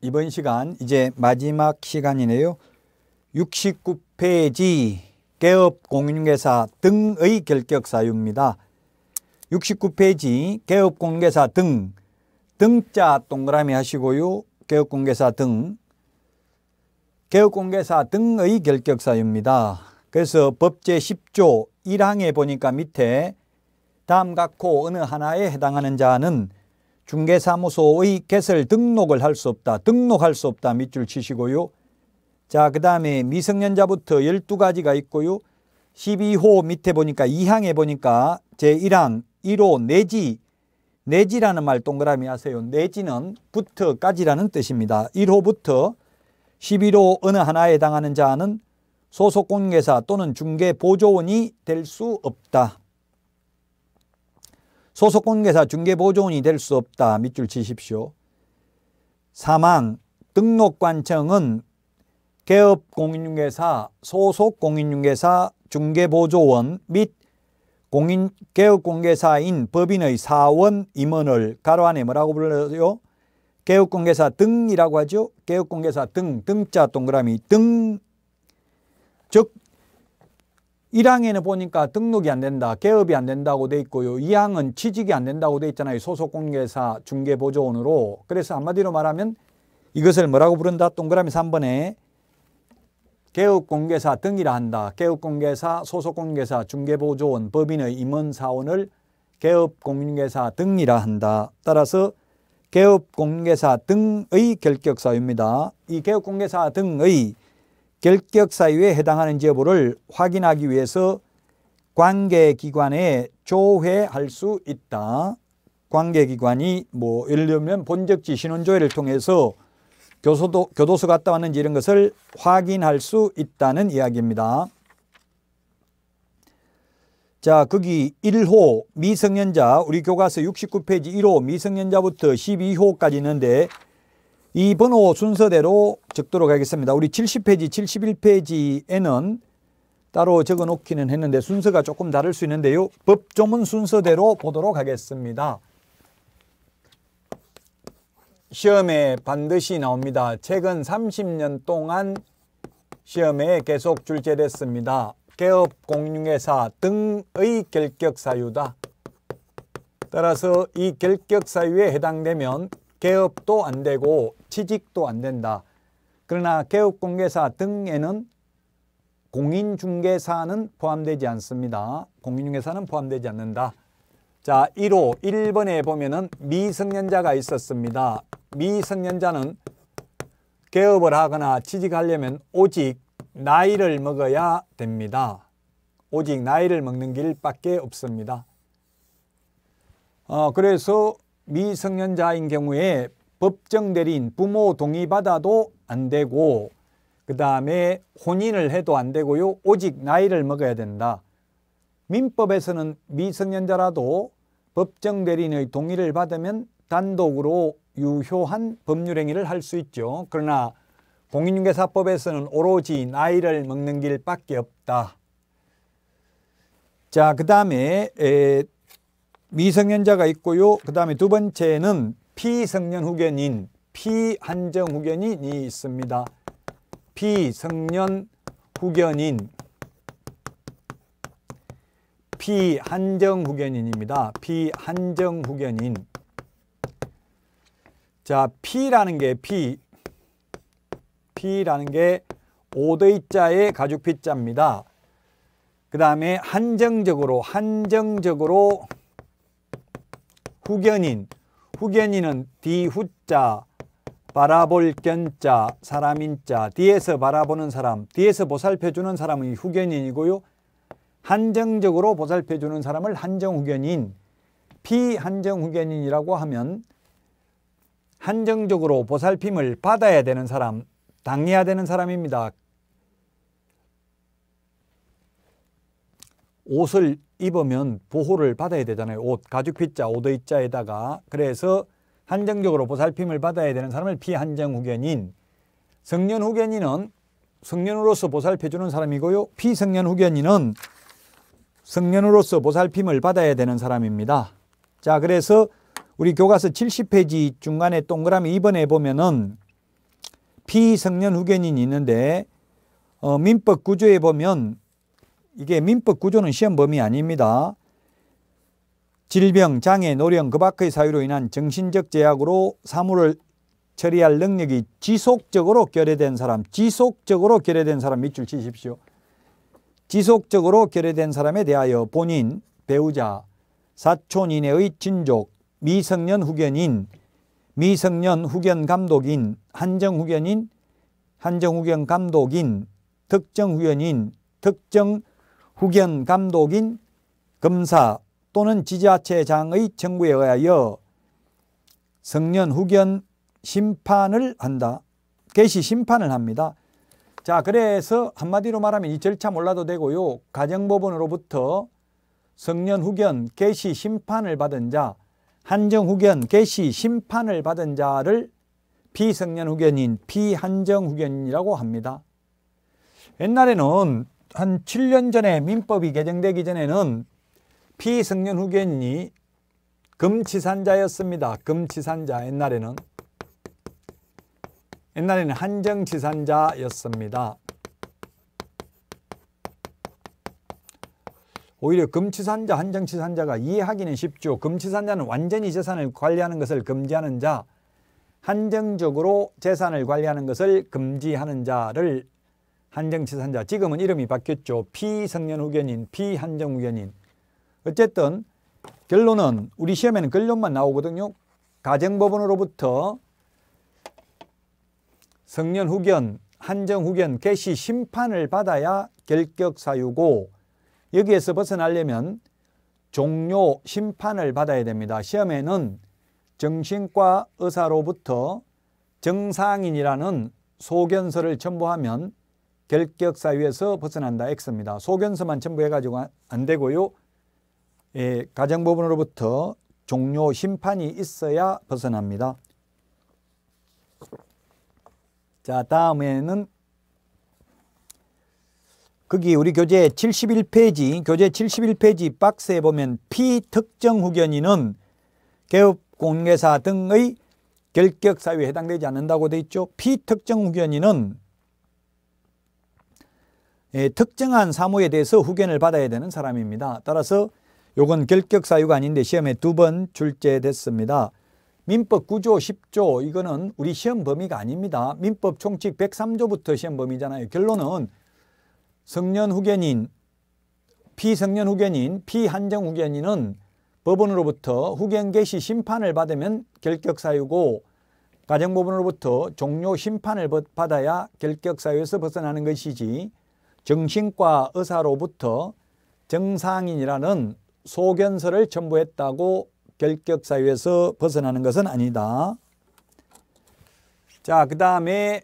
이번 시간 이제 마지막 시간이네요. 69페이지 개업 공인중개사 등의 결격 사유입니다. 69페이지 개업 공개사 등 등자 동그라미 하시고요. 개업 공개사 등 개업 공개사 등의 결격 사유입니다. 그래서 법제 10조 1항에 보니까 밑에 다음 각호 어느 하나에 해당하는 자는 중개사무소의 개설 등록을 할 수 없다. 등록할 수 없다. 밑줄 치시고요. 자, 그 다음에 미성년자부터 12가지가 있고요. 12호 밑에 보니까 2항에 보니까 제1항 1호 내지 내지라는 말 동그라미 하세요. 내지는 부터까지라는 뜻입니다. 1호부터 11호 어느 하나에 해당하는 자는 소속공개사 또는 중개보조원이 될 수 없다. 소속 공개사 중개보조원이 될 수 없다. 밑줄 치십시오. 사망 등록관청은 개업 공인중개사, 소속 공인중개사, 중개보조원 및 공인 개업 공개사인 법인의 사원 임원을 가로 안에 뭐라고 불러요? 개업 공개사 등이라고 하죠. 개업 공개사 등 등자 동그라미 등즉 1항에는 보니까 등록이 안 된다, 개업이 안 된다고 돼 있고요. 2항은 취직이 안 된다고 돼 있잖아요. 소속 공개사 중개 보조원으로. 그래서 한마디로 말하면 이것을 뭐라고 부른다? 동그라미 3번에 개업 공개사 등이라 한다. 개업 공개사, 소속 공개사, 중개 보조원, 법인의 임원 사원을 개업 공개사 등이라 한다. 따라서 개업 공개사 등의 결격 사유입니다. 이 개업 공개사 등의 결격 사유에 해당하는지 여부를 확인하기 위해서 관계기관에 조회할 수 있다. 관계기관이 뭐 예를 들면 본적지 신원조회를 통해서 교소도, 교도소 갔다 왔는지 이런 것을 확인할 수 있다는 이야기입니다. 자, 거기 1호 미성년자 우리 교과서 69페이지 1호 미성년자부터 12호까지 있는데 이 번호 순서대로 적도록 하겠습니다. 우리 70페이지, 71페이지에는 따로 적어 놓기는 했는데 순서가 조금 다를 수 있는데요. 법조문 순서대로 보도록 하겠습니다. 시험에 반드시 나옵니다. 최근 30년 동안 시험에 계속 출제됐습니다. 개업 공유회사 등의 결격 사유다. 따라서 이 결격 사유에 해당되면 개업도 안 되고 취직도 안 된다. 그러나 개업공개사 등에는 공인중개사는 포함되지 않습니다. 공인중개사는 포함되지 않는다. 자, 1호 1번에 보면은 미성년자가 있었습니다. 미성년자는 개업을 하거나 취직하려면 오직 나이를 먹어야 됩니다. 오직 나이를 먹는 길밖에 없습니다. 어, 그래서 미성년자인 경우에 법정 대리인 부모 동의 받아도 안 되고 그 다음에 혼인을 해도 안 되고요. 오직 나이를 먹어야 된다. 민법에서는 미성년자라도 법정 대리인의 동의를 받으면 단독으로 유효한 법률행위를 할 수 있죠. 그러나 공인중개사법에서는 오로지 나이를 먹는 길밖에 없다. 자, 그 다음에 미성년자가 있고요. 그 다음에 두 번째는 피성년 후견인, 피한정 후견인이 있습니다. 비성년 후견인, 비한정 후견인입니다. 비한정 후견인. 자, P라는 게 P, P라는 게 5대자의 가죽 P자입니다. 그 다음에 한정적으로, 한정적으로 후견인, 후견인은 뒤후자 바라볼 견자 사람인자 뒤에서 바라보는 사람 뒤에서 보살펴주는 사람이 후견인이고요. 한정적으로 보살펴주는 사람을 한정후견인 피한정후견인이라고 하면 한정적으로 보살핌을 받아야 되는 사람 당해야 되는 사람입니다. 옷을 입으면 보호를 받아야 되잖아요. 옷, 가죽 피자, 오도이자에다가 그래서 한정적으로 보살핌을 받아야 되는 사람을 비한정 후견인 성년 후견인은 성년으로서 보살펴주는 사람이고요. 피성년 후견인은 성년으로서 보살핌을 받아야 되는 사람입니다. 자, 그래서 우리 교과서 70페이지 중간에 동그라미 2번에 보면은 피성년 후견인이 있는데 어, 민법 구조에 보면 이게 민법 구조는 시험 범위 아닙니다. 질병, 장애, 노령, 그 밖의 사유로 인한 정신적 제약으로 사물을 처리할 능력이 지속적으로 결여된 사람, 지속적으로 결여된 사람 밑줄 치십시오. 지속적으로 결여된 사람에 대하여 본인, 배우자, 사촌 이내의 친족, 미성년 후견인, 미성년 후견 감독인, 한정 후견인, 한정 후견 감독인, 특정 후견인, 특정 후견 감독인 검사 또는 지자체장의 청구에 의하여 성년 후견 심판을 한다. 개시 심판을 합니다. 자, 그래서 한마디로 말하면 이 절차 몰라도 되고요. 가정법원으로부터 성년 후견 개시 심판을 받은 자, 한정 후견 개시 심판을 받은 자를 피성년 후견인, 피한정 후견인이라고 합니다. 옛날에는 한 7년 전에 민법이 개정되기 전에는 피승년 후견이 인 금치산자였습니다. 금치산자 옛날에는 옛날에는 한정치산자였습니다. 오히려 금치산자, 한정치산자가 이해하기는 쉽죠. 금치산자는 완전히 재산을 관리하는 것을 금지하는 자, 한정적으로 재산을 관리하는 것을 금지하는 자를 한정 지산자 지금은 이름이 바뀌었죠. 피성년 후견인, 피한정 후견인. 어쨌든 결론은 우리 시험에는 결론만 나오거든요. 가정법원으로부터 성년 후견, 한정 후견, 개시 심판을 받아야 결격 사유고 여기에서 벗어나려면 종료 심판을 받아야 됩니다. 시험에는 정신과 의사로부터 정상인이라는 소견서를 첨부하면 결격 사유에서 벗어난다 X입니다. 소견서만 첨부 해가지고 안 되고요. 예, 가정법원으로부터 종료 심판이 있어야 벗어납니다. 자 다음에는 거기 우리 교재 71페이지 교재 71페이지 박스에 보면 피특정 후견인은 개업 공개사 등의 결격 사유에 해당되지 않는다고 돼 있죠. 피특정 후견인은 예, 특정한 사무에 대해서 후견을 받아야 되는 사람입니다. 따라서 요건 결격 사유가 아닌데 시험에 두 번 출제됐습니다. 민법 9조 10조 이거는 우리 시험 범위가 아닙니다. 민법 총칙 103조부터 시험 범위잖아요. 결론은 성년 후견인, 피성년 후견인, 피한정 후견인은 법원으로부터 후견 개시 심판을 받으면 결격 사유고 가정법원으로부터 종료 심판을 받아야 결격 사유에서 벗어나는 것이지 정신과 의사로부터 정상인이라는 소견서를 첨부했다고 결격 사유에서 벗어나는 것은 아니다. 자, 그 다음에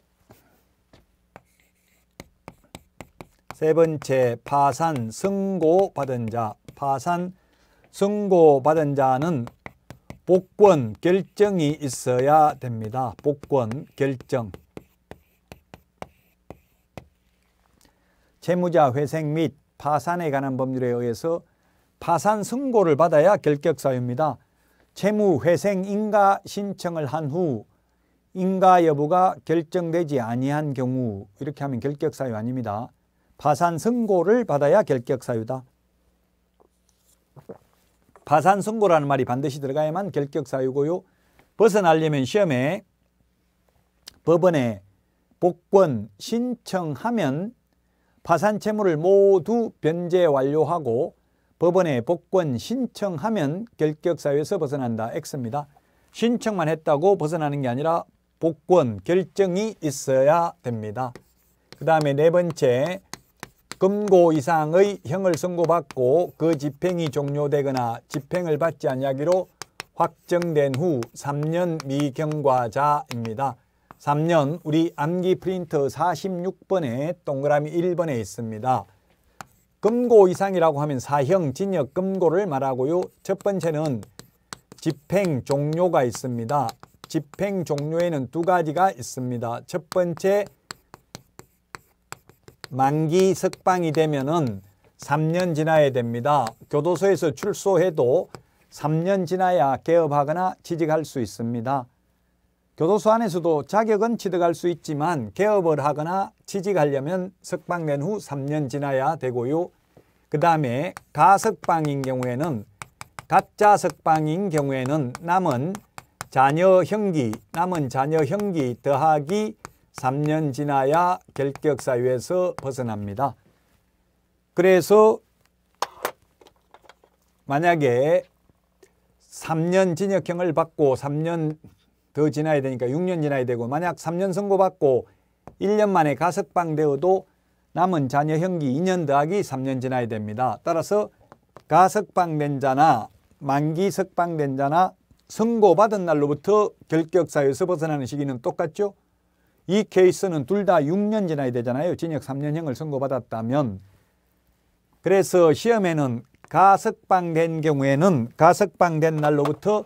세 번째 파산 승고받은 자 파산 승고받은 자는 복권 결정이 있어야 됩니다. 복권 결정 채무자 회생 및 파산에 관한 법률에 의해서 파산 선고를 받아야 결격사유입니다. 채무 회생 인가 신청을 한 후 인가 여부가 결정되지 아니한 경우 이렇게 하면 결격사유 아닙니다. 파산 선고를 받아야 결격사유다. 파산 선고라는 말이 반드시 들어가야만 결격사유고요. 벗어나려면 시험에 법원에 복권 신청하면 파산 채무를 모두 변제 완료하고 법원에 복권 신청하면 결격사유에서 벗어난다. X입니다. 신청만 했다고 벗어나는 게 아니라 복권 결정이 있어야 됩니다. 그 다음에 네 번째 금고 이상의 형을 선고받고 그 집행이 종료되거나 집행을 받지 않니기로 확정된 후 3년 미경과자입니다. 3년 우리 암기 프린트 46번에 동그라미 1번에 있습니다. 금고 이상이라고 하면 사형, 진역, 금고를 말하고요. 첫 번째는 집행 종료가 있습니다. 집행 종료에는 두 가지가 있습니다. 첫 번째 만기 석방이 되면은 3년 지나야 됩니다. 교도소에서 출소해도 3년 지나야 개업하거나 취직할 수 있습니다. 교도소 안에서도 자격은 취득할 수 있지만 개업을 하거나 취직하려면 석방된 후 3년 지나야 되고요. 그 다음에 가석방인 경우에는 가짜 석방인 경우에는 남은 자녀 형기, 남은 자녀 형기 더하기 3년 지나야 결격 사유에서 벗어납니다. 그래서 만약에 3년 징역형을 받고 3년 더 지나야 되니까 6년 지나야 되고 만약 3년 선고받고 1년 만에 가석방되어도 남은 자녀 형기 2년 더하기 3년 지나야 됩니다. 따라서 가석방된 자나 만기 석방된 자나 선고받은 날로부터 결격사유에서 벗어나는 시기는 똑같죠. 이 케이스는 둘 다 6년 지나야 되잖아요. 징역 3년형을 선고받았다면 그래서 시험에는 가석방된 경우에는 가석방된 날로부터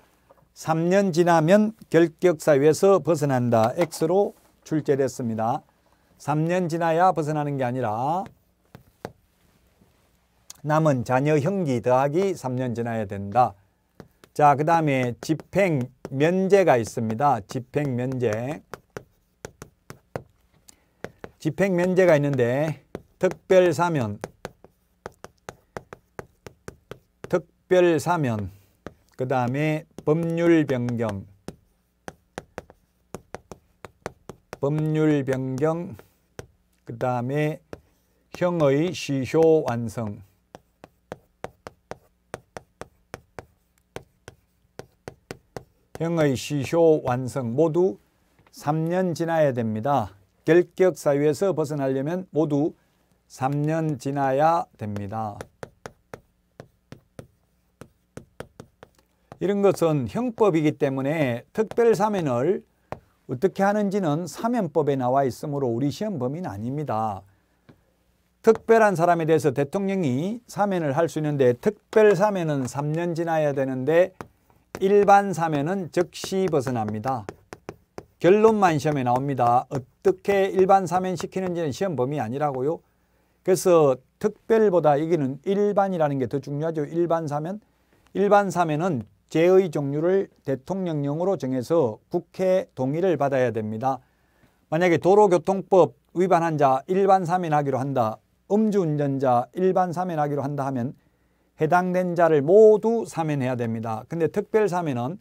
3년 지나면 결격사유에서 벗어난다. X로 출제됐습니다. 3년 지나야 벗어나는 게 아니라 남은 자녀 형기 더하기 3년 지나야 된다. 자, 그 다음에 집행 면제가 있습니다. 집행 면제. 집행 면제가 있는데 특별 사면 특별 사면 그 다음에 법률 변경 법률 변경 그 다음에 형의 시효 완성 형의 시효 완성 모두 3년 지나야 됩니다. 결격 사유에서 벗어나려면 모두 3년 지나야 됩니다. 이런 것은 형법이기 때문에 특별사면을 어떻게 하는지는 사면법에 나와 있으므로 우리 시험 범위는 아닙니다. 특별한 사람에 대해서 대통령이 사면을 할 수 있는데 특별 사면은 3년 지나야 되는데 일반 사면은 즉시 벗어납니다. 결론만 시험에 나옵니다. 어떻게 일반 사면 시키는지는 시험 범위 아니라고요. 그래서 특별보다 여기는 일반이라는 게 더 중요하죠. 일반 사면. 일반 사면은 제의 종류를 대통령령으로 정해서 국회 동의를 받아야 됩니다. 만약에 도로교통법 위반한 자 일반 사면하기로 한다, 음주운전자 일반 사면하기로 한다 하면 해당된 자를 모두 사면해야 됩니다. 근데 특별 사면은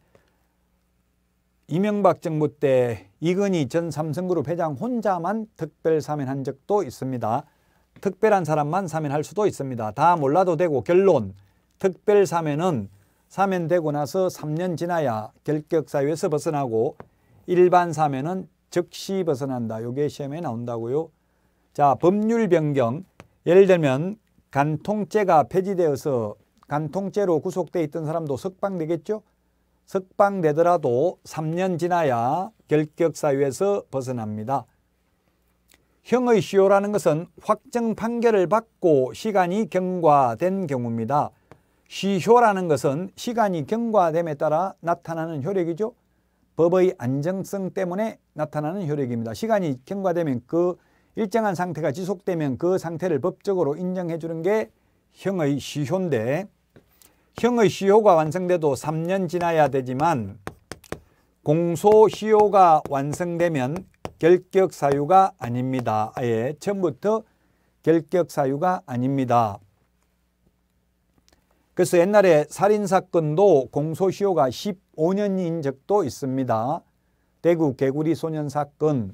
이명박 정부 때 이건희 전 삼성그룹 회장 혼자만 특별 사면한 적도 있습니다. 특별한 사람만 사면할 수도 있습니다. 다 몰라도 되고 결론 특별 사면은 사면되고 나서 3년 지나야 결격사유에서 벗어나고 일반 사면은 즉시 벗어난다. 요게 시험에 나온다고요. 자, 법률 변경. 예를 들면 간통죄가 폐지되어서 간통죄로 구속돼 있던 사람도 석방되겠죠? 석방되더라도 3년 지나야 결격사유에서 벗어납니다. 형의 시효라는 것은 확정 판결을 받고 시간이 경과된 경우입니다. 시효라는 것은 시간이 경과됨에 따라 나타나는 효력이죠. 법의 안정성 때문에 나타나는 효력입니다. 시간이 경과되면 그 일정한 상태가 지속되면 그 상태를 법적으로 인정해 주는 게 형의 시효인데 형의 시효가 완성돼도 3년 지나야 되지만 공소시효가 완성되면 결격사유가 아닙니다. 아예 처음부터 결격사유가 아닙니다. 그래서 옛날에 살인사건도 공소시효가 15년인 적도 있습니다. 대구 개구리 소년 사건,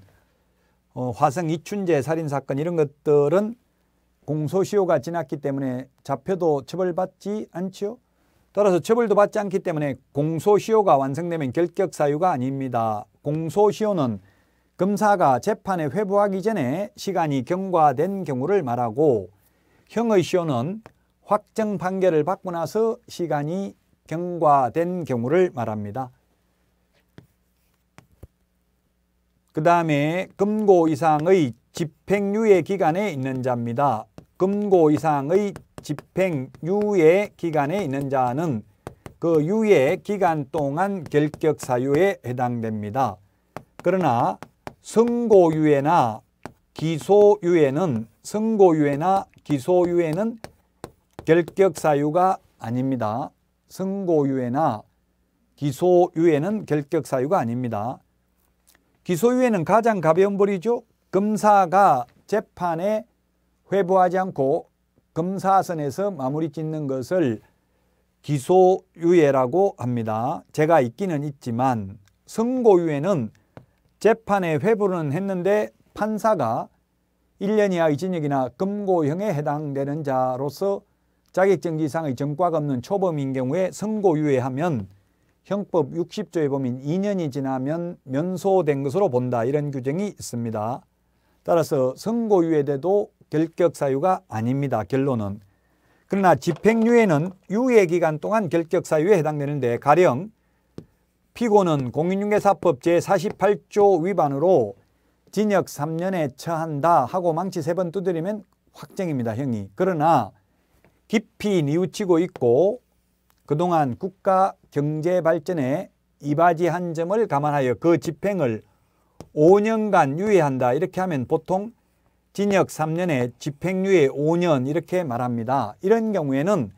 어, 화성 이춘재 살인사건 이런 것들은 공소시효가 지났기 때문에 잡혀도 처벌받지 않죠 따라서 처벌도 받지 않기 때문에 공소시효가 완성되면 결격사유가 아닙니다. 공소시효는 검사가 재판에 회부하기 전에 시간이 경과된 경우를 말하고 형의 시효는 확정 판결을 받고 나서 시간이 경과된 경우를 말합니다. 그 다음에 금고 이상의 집행유예 기간에 있는 자입니다. 금고 이상의 집행유예 기간에 있는 자는 그 유예 기간 동안 결격 사유에 해당됩니다. 그러나 선고유예나 기소유예는 선고유예나 기소유예는 결격 사유가 아닙니다. 선고유예나 기소유예는 결격 사유가 아닙니다. 기소유예는 가장 가벼운 벌이죠. 검사가 재판에 회부하지 않고 검사선에서 마무리 짓는 것을 기소유예라고 합니다. 제가 있기는 있지만 선고유예는 재판에 회부는 했는데 판사가 1년 이하 이진역이나 금고형에 해당되는 자로서 자격증이상의 전과가 없는 초범인 경우에 선고유예하면 형법 60조의 범인 2년이 지나면 면소된 것으로 본다 이런 규정이 있습니다. 따라서 선고유예돼도 결격사유가 아닙니다. 결론은. 그러나 집행유예는 유예기간 동안 결격사유에 해당되는데 가령 피고는 공인중개사법 제48조 위반으로 징역 3년에 처한다 하고 망치 3번 두드리면 확정입니다. 형이. 그러나 깊이 뉘우치고 있고 그동안 국가 경제 발전에 이바지한 점을 감안하여 그 집행을 5년간 유예한다 이렇게 하면 보통 진역 3년에 집행유예 5년 이렇게 말합니다. 이런 경우에는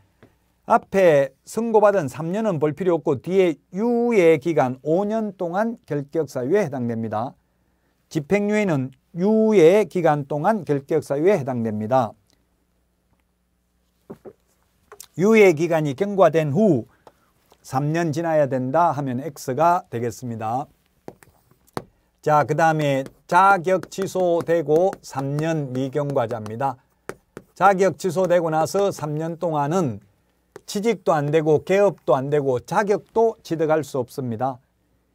앞에 선고받은 3년은 볼 필요 없고 뒤에 유예 기간 5년 동안 결격사유에 해당됩니다. 집행유예는 유예 기간 동안 결격사유에 해당됩니다. 유예 기간이 경과된 후 3년 지나야 된다 하면 X가 되겠습니다. 자, 그 다음에 자격 취소되고 3년 미경과자입니다. 자격 취소되고 나서 3년 동안은 취직도 안 되고 개업도 안 되고 자격도 취득할 수 없습니다.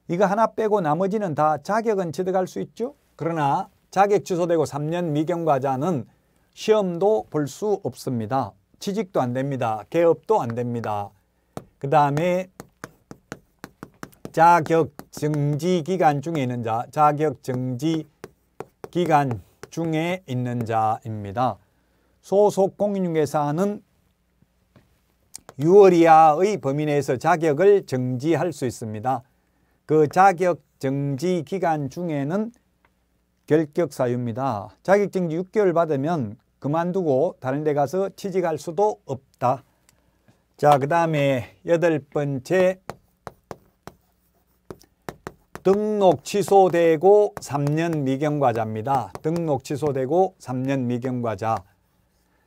이거 하나 빼고 나머지는 다 자격은 취득할 수 있죠. 그러나 자격 취소되고 3년 미경과자는 시험도 볼 수 없습니다. 취직도 안 됩니다. 개업도 안 됩니다. 그 다음에 자격 정지 기간 중에 있는 자, 자격 정지 기간 중에 있는 자입니다. 소속 공인중개사는 6월 이하의 범위 내에서 자격을 정지할 수 있습니다. 그 자격 정지 기간 중에는 결격 사유입니다. 자격정지 6개월 받으면 그만두고 다른 데 가서 취직할 수도 없다. 자, 그 다음에 여덟 번째 등록 취소되고 3년 미경과자입니다. 등록 취소되고 3년 미경과자.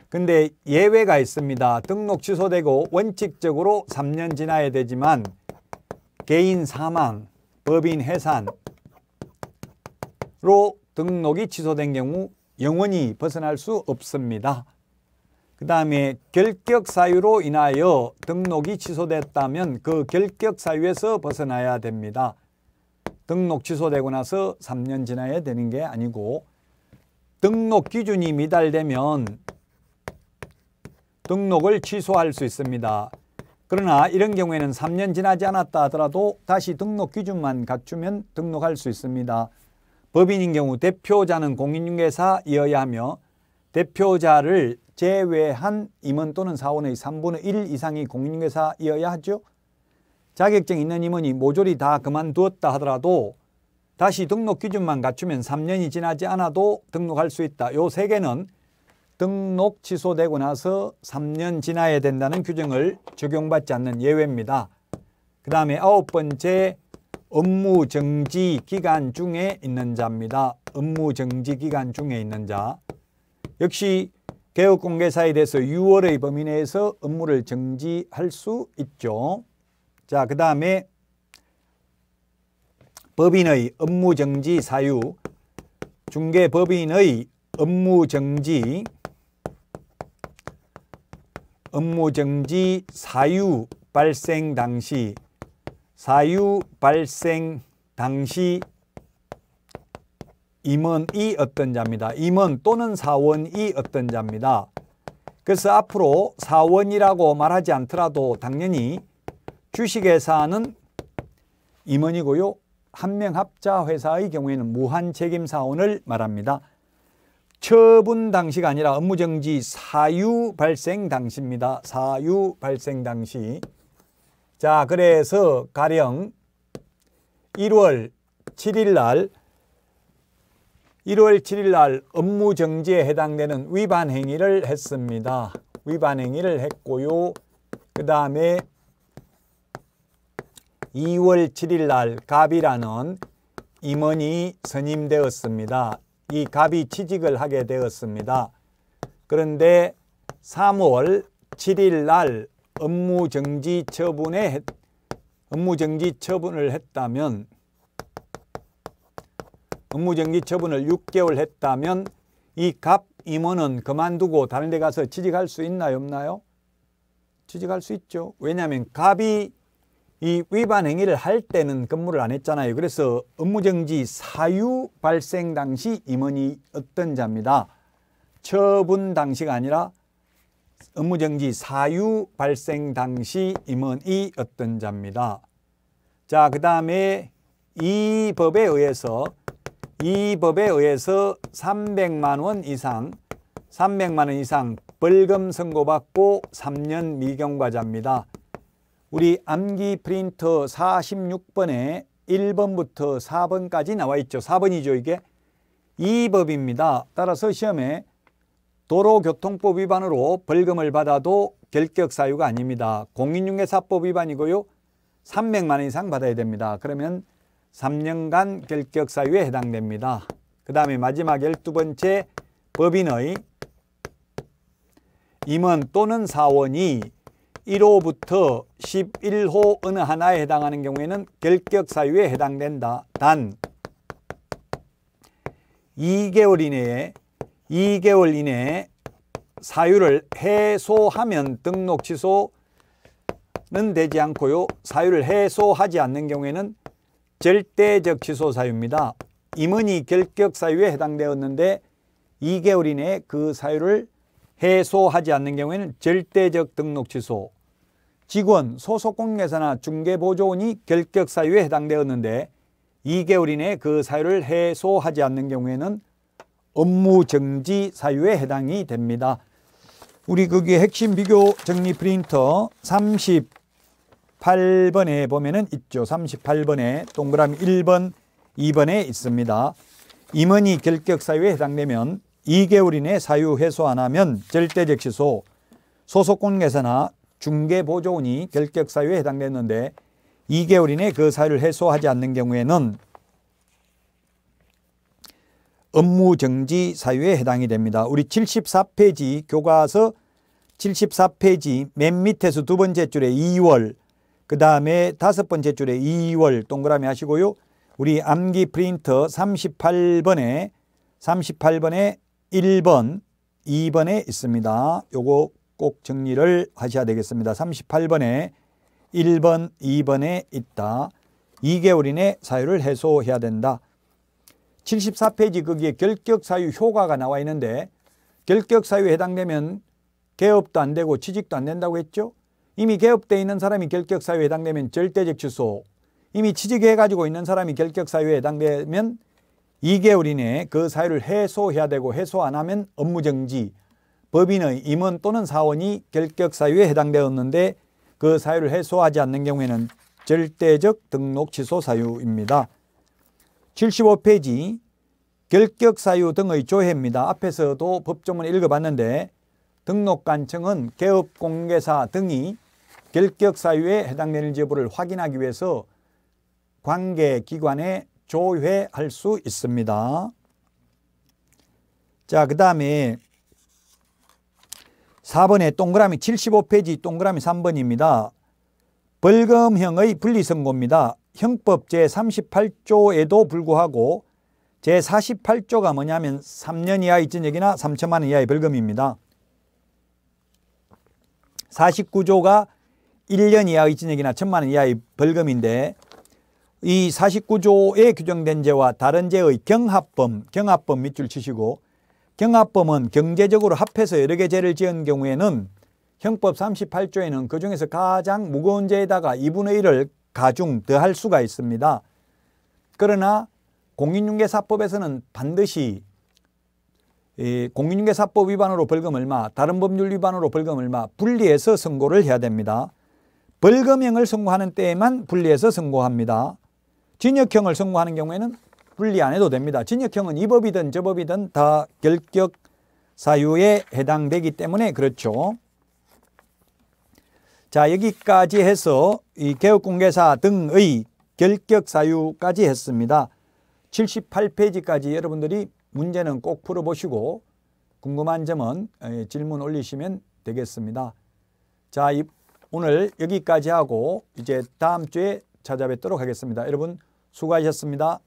근데 예외가 있습니다. 등록 취소되고 원칙적으로 3년 지나야 되지만 개인 사망, 법인 해산로 등록이 취소된 경우 영원히 벗어날 수 없습니다. 그 다음에 결격 사유로 인하여 등록이 취소됐다면 그 결격 사유에서 벗어나야 됩니다. 등록 취소되고 나서 3년 지나야 되는 게 아니고 등록 기준이 미달되면 등록을 취소할 수 있습니다. 그러나 이런 경우에는 3년 지나지 않았다 하더라도 다시 등록 기준만 갖추면 등록할 수 있습니다. 법인인 경우 대표자는 공인중개사이어야 하며 대표자를 제외한 임원 또는 사원의 3분의 1 이상이 공인중개사이어야 하죠. 자격증 있는 임원이 모조리 다 그만두었다 하더라도 다시 등록 기준만 갖추면 3년이 지나지 않아도 등록할 수 있다. 요 세 개는 등록 취소되고 나서 3년 지나야 된다는 규정을 적용받지 않는 예외입니다. 그 다음에 아홉 번째 업무 정지 기간 중에 있는 자입니다. 업무 정지 기간 중에 있는 자. 역시 개업공개사에 대해서 6월의 범위 내에서 업무를 정지할 수 있죠. 자, 그 다음에 법인의 업무 정지 사유, 중개법인의 업무 정지, 업무 정지 사유 발생 당시 사유 발생 당시 임원이 어떤 자입니다. 임원 또는 사원이 어떤 자입니다. 그래서 앞으로 사원이라고 말하지 않더라도 당연히 주식회사는 임원이고요. 한명합자회사의 경우에는 무한책임사원을 말합니다. 처분 당시가 아니라 업무정지 사유 발생 당시입니다. 사유 발생 당시. 자, 그래서 가령 1월 7일 날 1월 7일 날 업무 정지에 해당되는 위반 행위를 했습니다. 위반 행위를 했고요. 그 다음에 2월 7일 날 갑이라는 임원이 선임되었습니다. 이 갑이 취직을 하게 되었습니다. 그런데 3월 7일 날 업무 정지 처분에 업무 정지 처분을 했다면 업무 정지 처분을 6개월 했다면 이 갑 임원은 그만두고 다른 데 가서 취직할 수 있나요 없나요? 취직할 수 있죠. 왜냐하면 갑이 이 위반 행위를 할 때는 근무를 안 했잖아요. 그래서 업무정지 사유 발생 당시 임원이 어떤 자입니다. 처분 당시가 아니라 업무정지 사유 발생 당시 임원이 어떤 자입니다. 자, 그 다음에 이 법에 의해서 이 법에 의해서 300만 원 이상 300만 원 이상 벌금 선고받고 3년 미경과자입니다. 우리 암기 프린터 46번에 1번부터 4번까지 나와 있죠. 4번이죠, 이게. 이 법입니다. 따라서 시험에 도로교통법 위반으로 벌금을 받아도 결격 사유가 아닙니다. 공인중개사법 위반이고요. 300만 원 이상 받아야 됩니다. 그러면 3년간 결격 사유에 해당됩니다. 그 다음에 마지막 12번째 법인의 임원 또는 사원이 1호부터 11호 어느 하나에 해당하는 경우에는 결격 사유에 해당된다. 단 2개월 이내에 2개월 이내에 사유를 해소하면 등록 취소는 되지 않고요. 사유를 해소하지 않는 경우에는 절대적 취소 사유입니다. 임원이 결격 사유에 해당되었는데 2개월 이내그 사유를 해소하지 않는 경우에는 절대적 등록 취소 직원, 소속공인회사나 중개보조원이 결격 사유에 해당되었는데 2개월 이내그 사유를 해소하지 않는 경우에는 업무 정지 사유에 해당이 됩니다. 우리 거기 핵심 비교 정리 프린터 38번에 보면은 있죠. 38번에 동그라미 1번, 2번에 있습니다. 임원이 결격 사유에 해당되면 2개월 이내 사유 해소 안 하면 절대적 시소, 소속공개사나 중개보조원이 결격 사유에 해당됐는데 2개월 이내 그 사유를 해소하지 않는 경우에는 업무 정지 사유에 해당이 됩니다. 우리 74페이지 교과서 74페이지 맨 밑에서 두 번째 줄에 2월 그 다음에 다섯 번째 줄에 2월 동그라미 하시고요. 우리 암기 프린터 38번에 38번에 1번 2번에 있습니다. 요거 꼭 정리를 하셔야 되겠습니다. 38번에 1번 2번에 있다. 2개월 이내 사유를 해소해야 된다. 74페이지 거기에 결격사유 효과가 나와 있는데 결격사유에 해당되면 개업도 안 되고 취직도 안 된다고 했죠. 이미 개업돼 있는 사람이 결격사유에 해당되면 절대적 취소 이미 취직해가지고 있는 사람이 결격사유에 해당되면 2개월 이내에 그 사유를 해소해야 되고 해소 안 하면 업무정지 법인의 임원 또는 사원이 결격사유에 해당되었는데 그 사유를 해소하지 않는 경우에는 절대적 등록 취소 사유입니다. 75페이지 결격사유 등의 조회입니다. 앞에서도 법조문 읽어봤는데 등록관청은 개업공개사 등이 결격사유에 해당되는 여부를 확인하기 위해서 관계기관에 조회할 수 있습니다. 자, 그 다음에 4번에 동그라미 75페이지 동그라미 3번입니다. 벌금형의 분리선고입니다. 형법 제38조에도 불구하고 제48조가 뭐냐면 3년 이하의 징역이나 3천만 원 이하의 벌금입니다. 49조가 1년 이하의 징역이나 1천만 원 이하의 벌금인데 이 49조에 규정된 죄와 다른 죄의 경합범, 경합범 밑줄 치시고 경합범은 경제적으로 합해서 여러 개 죄를 지은 경우에는 형법 38조에는 그중에서 가장 무거운 죄에다가 2분의 1을 가중, 더할 수가 있습니다. 그러나 공인중개사법에서는 반드시 공인중개사법 위반으로 벌금 얼마, 다른 법률 위반으로 벌금 얼마 분리해서 선고를 해야 됩니다. 벌금형을 선고하는 때에만 분리해서 선고합니다. 진역형을 선고하는 경우에는 분리 안 해도 됩니다. 진역형은 이 법이든 저 법이든 다 결격 사유에 해당되기 때문에 그렇죠. 자 여기까지 해서 이개업공개사 등의 결격사유까지 했습니다. 78페이지까지 여러분들이 문제는 꼭 풀어보시고 궁금한 점은 질문 올리시면 되겠습니다. 자 오늘 여기까지 하고 이제 다음 주에 찾아뵙도록 하겠습니다. 여러분 수고하셨습니다.